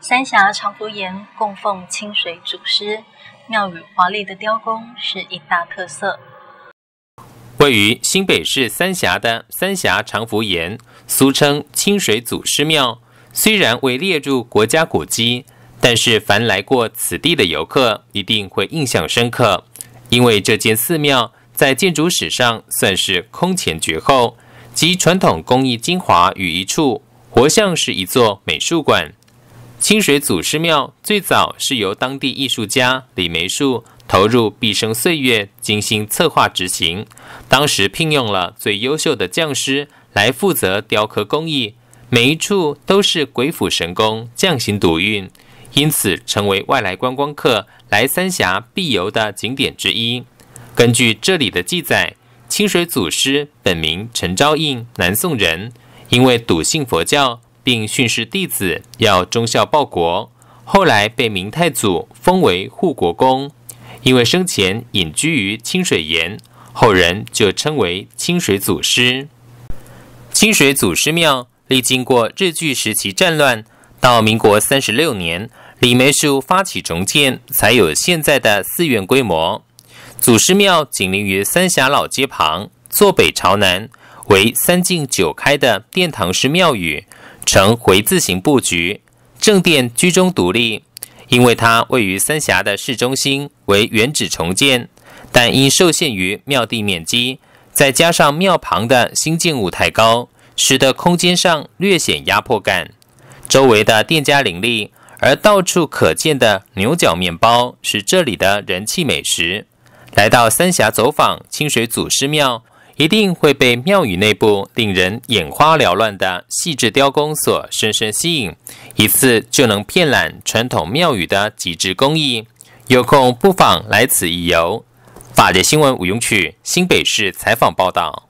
三峡长福岩供奉清水祖师，庙宇华丽的雕工是一大特色。位于新北市三峡的三峡长福岩，俗称清水祖师庙，虽然未列入国家古迹，但是凡来过此地的游客一定会印象深刻，因为这间寺庙在建筑史上算是空前绝后，集传统工艺精华于一处，活像是一座美术馆。清水祖师庙最早是由当地艺术家李梅树投入毕生岁月精心策划执行，当时聘用了最优秀的匠师来负责雕刻工艺，每一处都是鬼斧神工、匠心独运，因此成为外来观光客来三峡必游的景点之一。根据这里的记载，清水祖师本名陈昭应，南宋人，因为笃信佛教。并训示弟子要忠孝报国，后来被明太祖封为护国公。因为生前隐居于清水岩，后人就称为清水祖师。清水祖师庙历经过日据时期战乱，到民国三十六年，李梅树发起重建，才有现在的寺院规模。祖师庙紧邻于三峡老街旁，坐北朝南，为三进九开的殿堂式庙宇。呈回字形布局，正殿居中独立，因为它位于三峡的市中心，为原址重建，但因受限于庙地面积，再加上庙旁的新建物太高，使得空间上略显压迫感。周围的店家林立，而到处可见的牛角面包是这里的人气美食。来到三峡走访清水祖师庙。一定会被庙宇内部令人眼花缭乱的细致雕工所深深吸引，一次就能遍览传统庙宇的极致工艺。有空不妨来此一游。法界新闻吴永曲新北市采访报道。